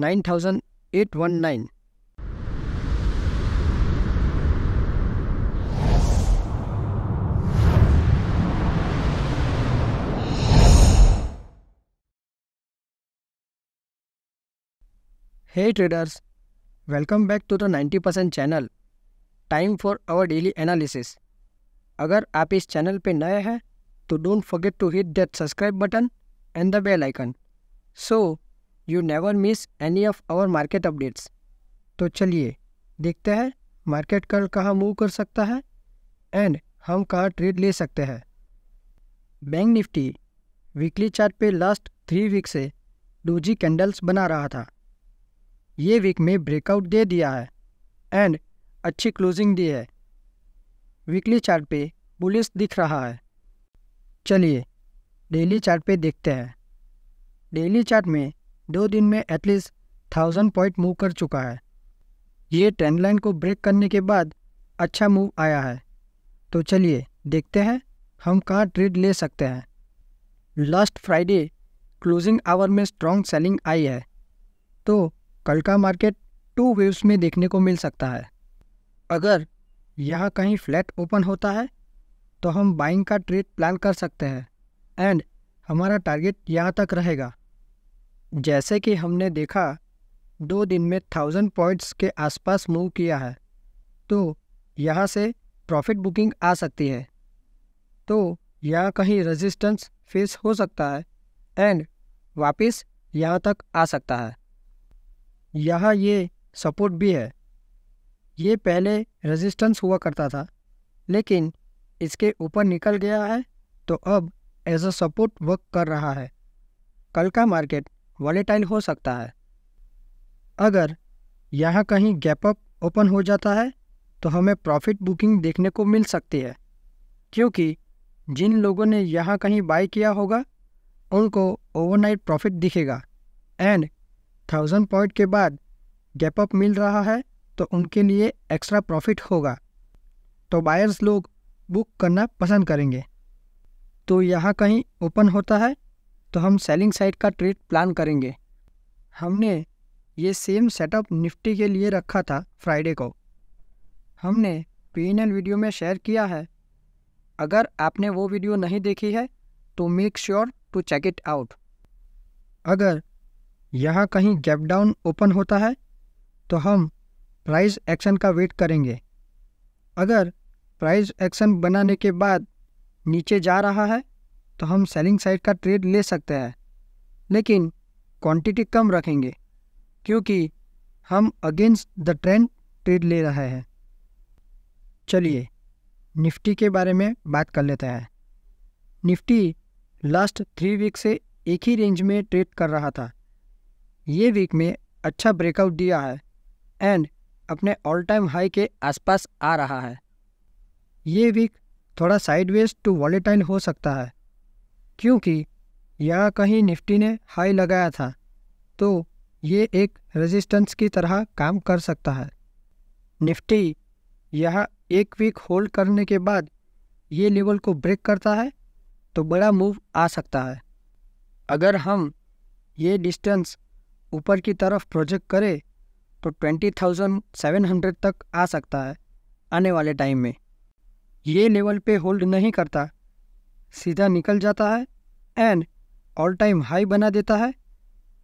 Nine thousand eight one nine Hey traders, welcome back to the 90% channel. Time for our daily analysis. अगर आप इस channel पे नए हैं तो don't forget to hit that subscribe button and the bell icon so you never miss any of our market updates तो चलिए देखते हैं मार्केट कल कहाँ मूव कर सकता है एंड हम कहाँ ट्रेड ले सकते हैं बैंक निफ्टी वीकली चार्ट पे लास्ट थ्री वीक से जी कैंडल्स बना रहा था ये वीक में ब्रेकआउट दे दिया है एंड अच्छी क्लोजिंग दी है वीकली चार्ट पे बुलिस दिख रहा है चलिए डेली चार्ट पे देखते हैं डेली चार्ट में दो दिन में एटलीस्ट थाउजेंड पॉइंट मूव कर चुका है ये ट्रेंड लाइन को ब्रेक करने के बाद अच्छा मूव आया है तो चलिए देखते हैं हम कहाँ ट्रेड ले सकते हैं लास्ट फ्राइडे क्लोजिंग आवर में स्ट्रॉन्ग सेलिंग आई है तो कल का मार्केट टू वेव्स में देखने को मिल सकता है अगर यह कहीं फ्लैट ओपन होता है तो हम बाइंग का ट्रेड प्लान कर सकते हैं एंड हमारा टारगेट यहाँ तक रहेगा जैसे कि हमने देखा दो दिन में थाउजेंड पॉइंट्स के आसपास मूव किया है तो यहाँ से प्रॉफिट बुकिंग आ सकती है तो यहाँ कहीं रेजिस्टेंस फेस हो सकता है एंड वापस यहाँ तक आ सकता है यहाँ ये सपोर्ट भी है ये पहले रेजिस्टेंस हुआ करता था लेकिन इसके ऊपर निकल गया है तो अब एज अ सपोर्ट वर्क कर रहा है कल का मार्केट वॉलेटाइल हो सकता है अगर यहाँ कहीं गैप अप ओपन हो जाता है तो हमें प्रॉफिट बुकिंग देखने को मिल सकती है क्योंकि जिन लोगों ने यहाँ कहीं बाय किया होगा उनको ओवरनाइट प्रॉफिट दिखेगा एंड थाउजेंड पॉइंट के बाद गैप अप मिल रहा है तो उनके लिए एक्स्ट्रा प्रॉफिट होगा तो बायर्स लोग बुक करना पसंद करेंगे तो यहाँ कहीं ओपन होता है तो हम सेलिंग साइड का ट्रेड प्लान करेंगे हमने ये सेम सेटअप निफ्टी के लिए रखा था फ्राइडे को हमने पी वीडियो में शेयर किया है अगर आपने वो वीडियो नहीं देखी है तो make sure to check it out अगर यहाँ कहीं गैप डाउन ओपन होता है तो हम प्राइस एक्शन का वेट करेंगे अगर प्राइस एक्शन बनाने के बाद नीचे जा रहा है तो हम सेलिंग साइड का ट्रेड ले सकते हैं लेकिन क्वांटिटी कम रखेंगे क्योंकि हम अगेंस्ट द ट्रेंड ट्रेड ले रहे हैं चलिए निफ्टी के बारे में बात कर लेते हैं निफ्टी लास्ट थ्री वीक से एक ही रेंज में ट्रेड कर रहा था ये वीक में अच्छा ब्रेकआउट दिया है एंड अपने ऑल टाइम हाई के आसपास आ रहा है ये वीक थोड़ा साइडवेज टू वॉलेटाइल हो सकता है क्योंकि यहाँ कहीं निफ्टी ने हाई लगाया था तो ये एक रेजिस्टेंस की तरह काम कर सकता है निफ्टी यह एक वीक होल्ड करने के बाद ये लेवल को ब्रेक करता है तो बड़ा मूव आ सकता है अगर हम ये डिस्टेंस ऊपर की तरफ प्रोजेक्ट करें तो ट्वेंटी थाउजेंड सेवन हंड्रेड तक आ सकता है आने वाले टाइम में ये लेवल पे होल्ड नहीं करता सीधा निकल जाता है एंड ऑल टाइम हाई बना देता है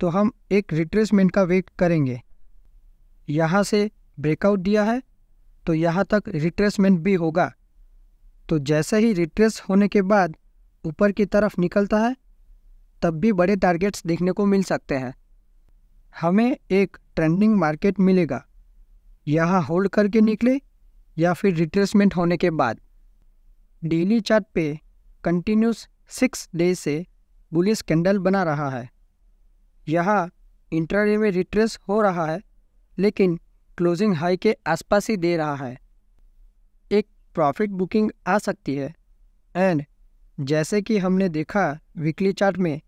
तो हम एक रिट्रेसमेंट का वेट करेंगे यहाँ से ब्रेकआउट दिया है तो यहाँ तक रिट्रेसमेंट भी होगा तो जैसे ही रिट्रेस होने के बाद ऊपर की तरफ निकलता है तब भी बड़े टारगेट्स देखने को मिल सकते हैं हमें एक ट्रेंडिंग मार्केट मिलेगा यहाँ होल्ड करके निकले या फिर रिट्रेसमेंट होने के बाद डेली चार्ट पे कंटिन्यूस सिक्स डे से बुलिस कैंडल बना रहा है यहाँ इंटरडे में रिट्रेस हो रहा है लेकिन क्लोजिंग हाई के आसपास ही दे रहा है एक प्रॉफिट बुकिंग आ सकती है एंड जैसे कि हमने देखा वीकली चार्ट में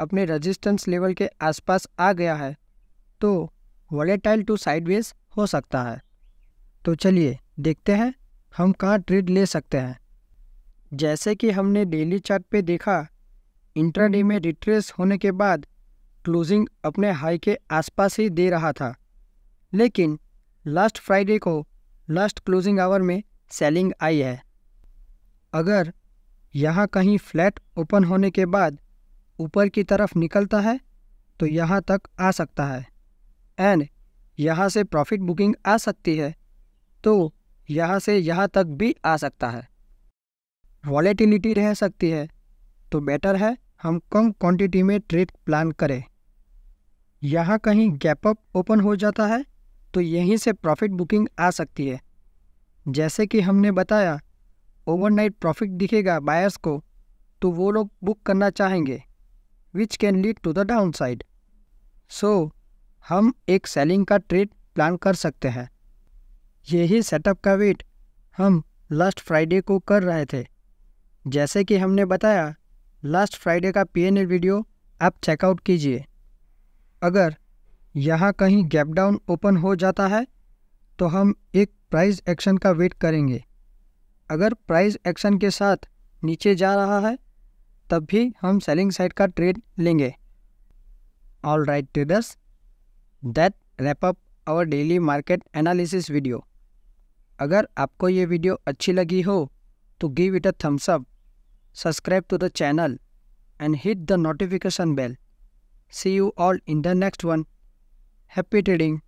अपने रेजिस्टेंस लेवल के आसपास आ गया है तो वॉलेटाइल टू साइडवेज हो सकता है तो चलिए देखते हैं हम कहाँ ट्रेड ले सकते हैं जैसे कि हमने डेली चार्ट पे देखा इंट्राडे हम्म। में रिट्रेस होने के बाद क्लोजिंग अपने हाई के आसपास ही दे रहा था लेकिन लास्ट फ्राइडे को लास्ट क्लोजिंग आवर में सेलिंग आई है अगर यहाँ कहीं फ्लैट ओपन होने के बाद ऊपर की तरफ निकलता है तो यहाँ तक आ सकता है एंड यहाँ से प्रॉफिट बुकिंग आ सकती है तो यहाँ से यहाँ तक भी आ सकता है वॉलेटिलिटी रह सकती है तो बेटर है हम कम क्वांटिटी में ट्रेड प्लान करें यहाँ कहीं गैप अप ओपन हो जाता है तो यहीं से प्रॉफिट बुकिंग आ सकती है जैसे कि हमने बताया ओवरनाइट प्रॉफिट दिखेगा बायर्स को तो वो लोग बुक करना चाहेंगे which can lead to the downside सो हम एक सेलिंग का ट्रेड प्लान कर सकते हैं यही सेटअप का वेट हम लास्ट फ्राइडे को कर रहे थे जैसे कि हमने बताया लास्ट फ्राइडे का एल वीडियो आप चेकआउट कीजिए अगर यहाँ कहीं गैप डाउन ओपन हो जाता है तो हम एक प्राइस एक्शन का वेट करेंगे अगर प्राइस एक्शन के साथ नीचे जा रहा है तब भी हम सेलिंग साइड का ट्रेड लेंगे all right traders that wrap up our daily market analysis video अगर आपको ये वीडियो अच्छी लगी हो तो give it a thumbs up subscribe to the channel and hit the notification bell. See you all in the next one. Happy trading.